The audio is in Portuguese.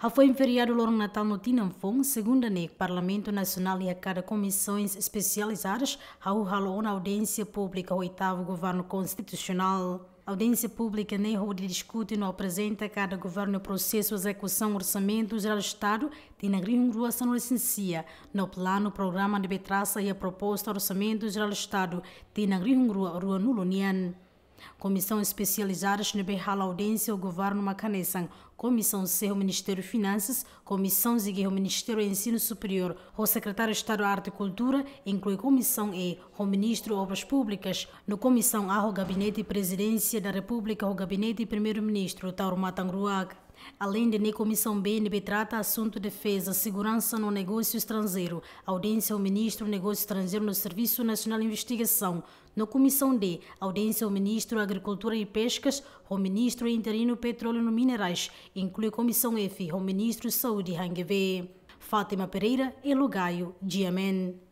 Rafael foi feriado Loro Natal no Tinanfon, segunda NEC, Parlamento Nacional e a cada comissões especializadas, ao ralo audiência pública, o oitavo governo constitucional. A audiência pública nem onde discute e não apresenta a cada governo o processo execução orçamento geral do Estado de são licencia no plano programa de betraça e a proposta orçamento geral do Estado de reungrua rua no Comissão especializada Schneber Audência, o Governo Macanessan, Comissão Serro Ministério Finanças, Comissão Zigueiro Ministério Ensino Superior, o Secretário de Estado da Arte e Cultura, inclui Comissão E, o Ministro Obras Públicas, no Comissão A, o Gabinete e Presidência da República, o Gabinete e Primeiro-Ministro, Tauro Matangruag. Além de na Comissão BNB trata assunto defesa, segurança no negócio estrangeiro. Audiência ao Ministro do Negócio Estrangeiro no Serviço Nacional de Investigação. Na Comissão D, audiência ao Ministro Agricultura e Pescas, ao Ministro Interino Petróleo e Minerais. Inclui Comissão F, ao Ministro Saúde Hangve. Fátima Pereira e Lugaio Amém.